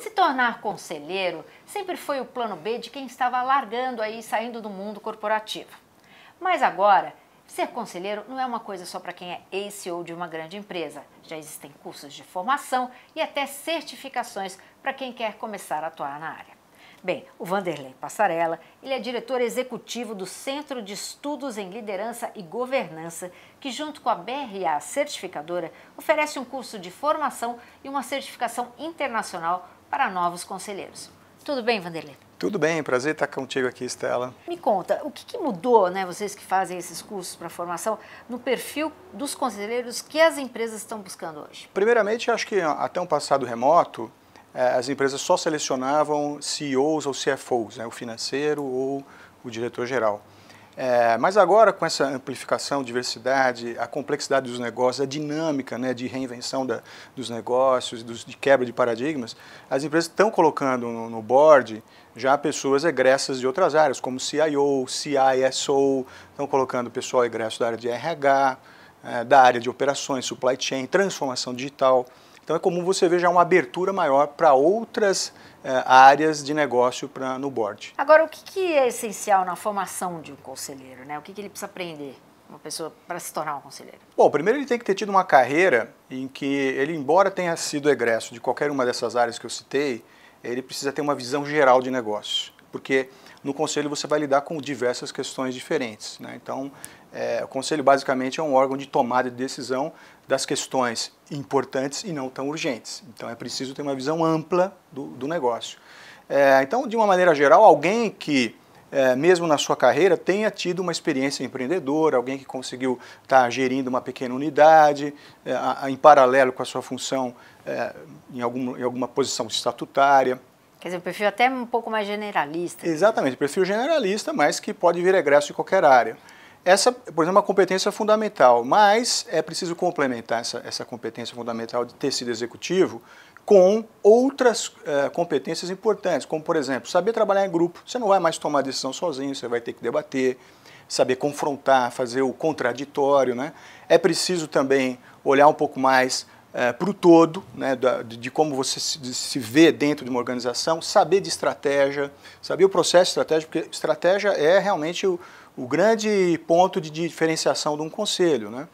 Se tornar conselheiro sempre foi o plano B de quem estava largando aí, saindo do mundo corporativo. Mas agora, ser conselheiro não é uma coisa só para quem é ex ou de uma grande empresa. Já existem cursos de formação e até certificações para quem quer começar a atuar na área. Bem, o Vanderlei Passarella, ele é diretor executivo do Centro de Estudos em Liderança e Governança, que junto com a BRA Certificadora oferece um curso de formação e uma certificação internacional para novos conselheiros. Tudo bem, Vanderlei? Tudo bem, prazer estar contigo aqui, Estela. Me conta, o que, que, mudou, né, vocês que fazem esses cursos para formação, no perfil dos conselheiros que as empresas estão buscando hoje? Primeiramente, acho que ah, até um passado remoto, eh, as empresas só selecionavam CEOs ou CFOs, né, o financeiro ou o diretor-geral. É, mas agora, com essa amplificação, diversidade, a complexidade dos negócios, a dinâmica né, de reinvenção da, dos negócios, dos, de quebra de paradigmas, as empresas estão colocando no, no board já pessoas egressas de outras áreas, como CIO, CISO, estão colocando pessoal egresso da área de RH, é, da área de operações, supply chain, transformação digital. Então é comum você ver já uma abertura maior para outras eh, áreas de negócio pra, no board. Agora, o que, que, é essencial na formação de um conselheiro? Né? O que, que ele precisa aprender? Uma pessoa para se tornar um conselheiro? Bom, primeiro ele tem que ter tido uma carreira em que ele, embora tenha sido egresso de qualquer uma dessas áreas que eu citei, ele precisa ter uma visão geral de negócio porque no conselho você vai lidar com diversas questões diferentes. Né? Então, é, o conselho basicamente é um órgão de tomada de decisão das questões importantes e não tão urgentes. Então, é preciso ter uma visão ampla do, do negócio. É, então, de uma maneira geral, alguém que é, mesmo na sua carreira, tenha tido uma experiência empreendedora, alguém que conseguiu estar tá gerindo uma pequena unidade, é, a, a, em paralelo com a sua função é, em, algum, em alguma posição estatutária. Quer dizer, perfil é até um pouco mais generalista. Exatamente, perfil generalista, mas que pode vir egresso de qualquer área. Essa, por exemplo, é uma competência fundamental, mas é preciso complementar essa, essa competência fundamental de ter sido executivo com outras uh, competências importantes, como, por exemplo, saber trabalhar em grupo. Você não vai mais tomar decisão sozinho, você vai ter que debater, saber confrontar, fazer o contraditório. Né? É preciso também olhar um pouco mais é, para o todo, né, de, de como você se, se, vê dentro de uma organização, saber de estratégia, saber o processo estratégico, porque estratégia é realmente o, o grande ponto de diferenciação de um conselho. Né?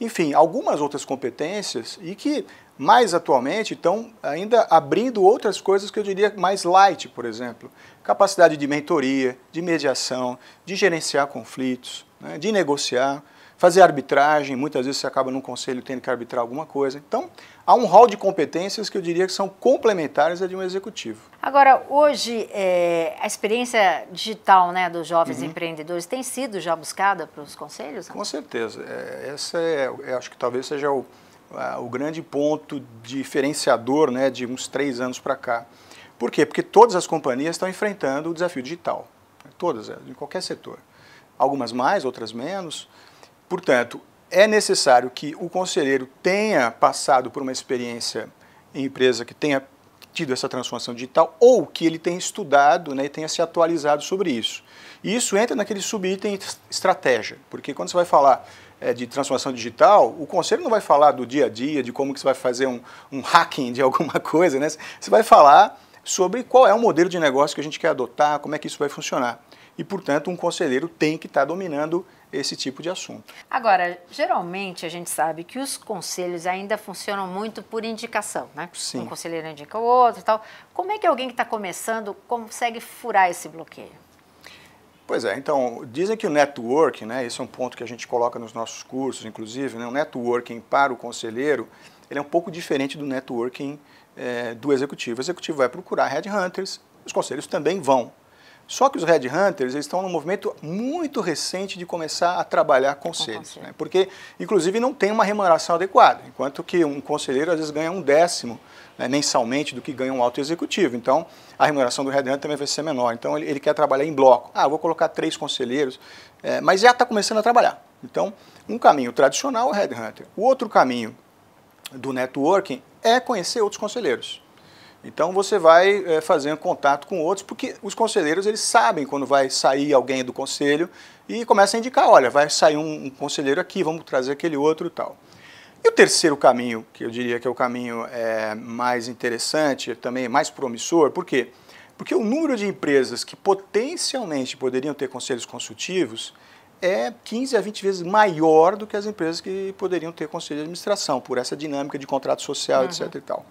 Enfim, algumas outras competências e que mais atualmente estão ainda abrindo outras coisas que eu diria mais light, por exemplo, capacidade de mentoria, de mediação, de gerenciar conflitos, né, de negociar fazer arbitragem, muitas vezes você acaba num conselho tendo que arbitrar alguma coisa. Então, há um rol de competências que eu diria que são complementares à de um executivo. Agora, hoje, é, a experiência digital né, dos jovens uhum. empreendedores tem sido já buscada para os conselhos? Com certeza. É, essa é, é, acho que talvez seja o, a, o grande ponto diferenciador né, de uns três anos para cá. Por quê? Porque todas as companhias estão enfrentando o desafio digital. Todas, é, em qualquer setor. Algumas mais, outras menos. Portanto, é necessário que o conselheiro tenha passado por uma experiência em empresa que tenha tido essa transformação digital ou que ele tenha estudado né, e tenha se atualizado sobre isso. E isso entra naquele subitem estratégia, porque quando você vai falar é, de transformação digital, o conselho não vai falar do dia a dia, de como que você vai fazer um, um hacking de alguma coisa, né? Você vai falar sobre qual é o modelo de negócio que a gente quer adotar, como é que isso vai funcionar e, portanto, um conselheiro tem que estar tá dominando esse tipo de assunto. Agora, geralmente a gente sabe que os conselhos ainda funcionam muito por indicação, né? Sim. Um conselheiro indica o outro e tal. Como é que alguém que está começando consegue furar esse bloqueio? Pois é, então, dizem que o networking né, esse é um ponto que a gente coloca nos nossos cursos, inclusive, né, o networking para o conselheiro, ele é um pouco diferente do networking é, do executivo. O executivo vai procurar headhunters, os conselheiros também vão, só que os Red Hunters estão num movimento muito recente de começar a trabalhar conselhos, né? porque inclusive não tem uma remuneração adequada, enquanto que um conselheiro às vezes ganha um décimo né, mensalmente do que ganha um alto executivo. Então, a remuneração do Red Hunter também vai ser menor. Então, ele, ele quer trabalhar em bloco. Ah, vou colocar três conselheiros, é, mas já está começando a trabalhar. Então, um caminho tradicional é o Red Hunter. O outro caminho do networking é conhecer outros conselheiros. Então você vai é, fazendo contato com outros, porque os conselheiros eles sabem quando vai sair alguém do conselho e começa a indicar, olha, vai sair um, um conselheiro aqui, vamos trazer aquele outro e tal. E o terceiro caminho, que eu diria que é o caminho é, mais interessante, também mais promissor, por quê? Porque o número de empresas que potencialmente poderiam ter conselhos consultivos é 15 a 20 vezes maior do que as empresas que poderiam ter conselho de administração, por essa dinâmica de contrato social, uhum. etc. E tal.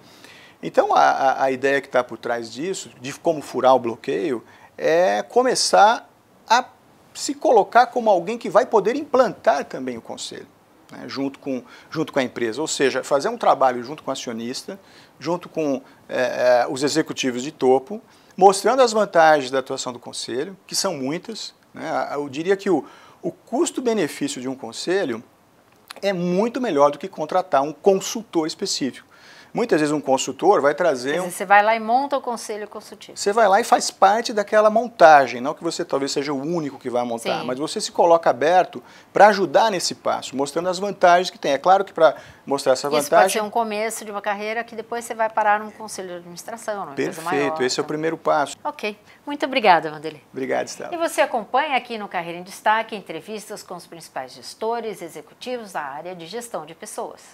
Então, a, a ideia que está por trás disso, de como furar o bloqueio, é começar a se colocar como alguém que vai poder implantar também o conselho, né, junto, com, junto com a empresa. Ou seja, fazer um trabalho junto com o acionista, junto com eh, eh, os executivos de topo, mostrando as vantagens da atuação do conselho, que são muitas. Né, eu diria que o, o custo-benefício de um conselho é muito melhor do que contratar um consultor específico. Muitas vezes um consultor vai trazer. um... Você vai lá e monta o conselho consultivo. Você vai lá e faz parte daquela montagem, não que você talvez seja o único que vai montar, Sim. mas você se coloca aberto para ajudar nesse passo, mostrando as vantagens que tem. É claro que para mostrar essa vantagem. Isso pode ser um começo de uma carreira que depois você vai parar num conselho de administração, numa Perfeito, maior, esse então. é o tá? primeiro passo. Ok. Muito obrigada, Vandeli. Obrigado, Estela. E você acompanha aqui no Carreira em Destaque entrevistas com os principais gestores executivos da área de gestão de pessoas.